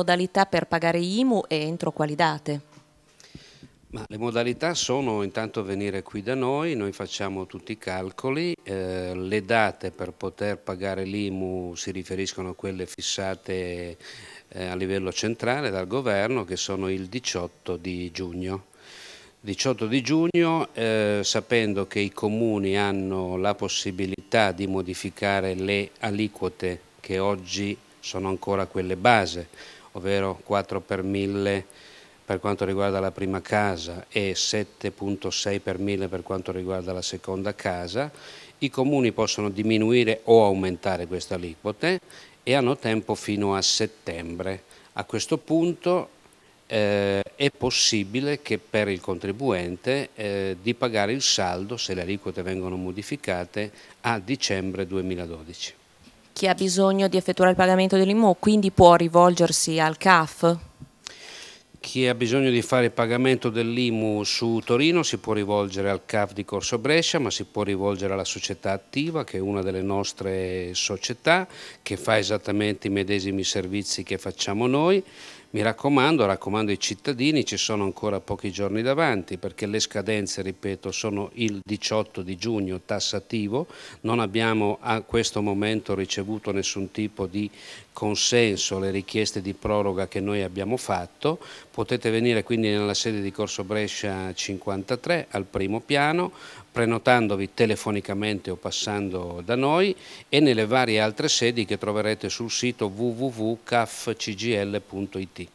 modalità per pagare IMU e entro quali date? Ma le modalità sono intanto venire qui da noi, noi facciamo tutti i calcoli, eh, le date per poter pagare l'IMU si riferiscono a quelle fissate eh, a livello centrale dal governo che sono il 18 di giugno. 18 di giugno, eh, sapendo che i comuni hanno la possibilità di modificare le aliquote che oggi sono ancora quelle base, ovvero 4 per 1000 per quanto riguarda la prima casa e 7.6 per 1000 per quanto riguarda la seconda casa, i comuni possono diminuire o aumentare queste aliquote e hanno tempo fino a settembre. A questo punto eh, è possibile che per il contribuente eh, di pagare il saldo, se le aliquote vengono modificate, a dicembre 2012 chi ha bisogno di effettuare il pagamento dell'IMO quindi può rivolgersi al CAF? Chi ha bisogno di fare il pagamento dell'IMU su Torino si può rivolgere al CAF di Corso Brescia, ma si può rivolgere alla società attiva, che è una delle nostre società, che fa esattamente i medesimi servizi che facciamo noi. Mi raccomando, raccomando ai cittadini, ci sono ancora pochi giorni davanti perché le scadenze, ripeto, sono il 18 di giugno tassativo, non abbiamo a questo momento ricevuto nessun tipo di consenso alle richieste di proroga che noi abbiamo fatto, Potete venire quindi nella sede di Corso Brescia 53 al primo piano, prenotandovi telefonicamente o passando da noi e nelle varie altre sedi che troverete sul sito www.cafcgl.it.